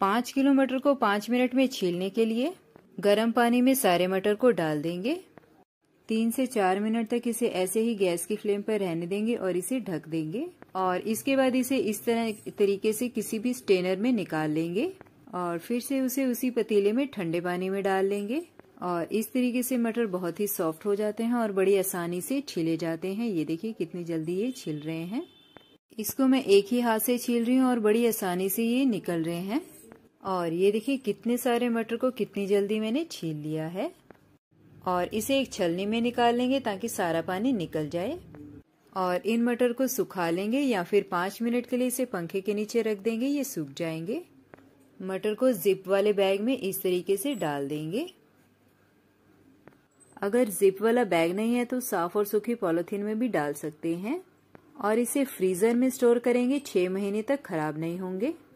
पाँच किलो मटर को पाँच मिनट में छीलने के लिए गर्म पानी में सारे मटर को डाल देंगे तीन से चार मिनट तक इसे ऐसे ही गैस की फ्लेम पर रहने देंगे और इसे ढक देंगे और इसके बाद इसे इस तरह तरीके से किसी भी स्टेनर में निकाल लेंगे और फिर से उसे उसी पतीले में ठंडे पानी में डाल लेंगे और इस तरीके से मटर बहुत ही सॉफ्ट हो जाते हैं और बड़ी आसानी से छीले जाते हैं ये देखिए कितनी जल्दी ये छील रहे हैं इसको मैं एक ही हाथ से छील रही हूँ और बड़ी आसानी से ये निकल रहे हैं और ये देखिए कितने सारे मटर को कितनी जल्दी मैंने छील लिया है और इसे एक छलनी में निकाल लेंगे ताकि सारा पानी निकल जाए और इन मटर को सुखा लेंगे या फिर पांच मिनट के लिए इसे पंखे के नीचे रख देंगे ये सूख जाएंगे मटर को जिप वाले बैग में इस तरीके से डाल देंगे अगर जिप वाला बैग नहीं है तो साफ और सूखी पॉलिथीन में भी डाल सकते हैं और इसे फ्रीजर में स्टोर करेंगे छह महीने तक खराब नहीं होंगे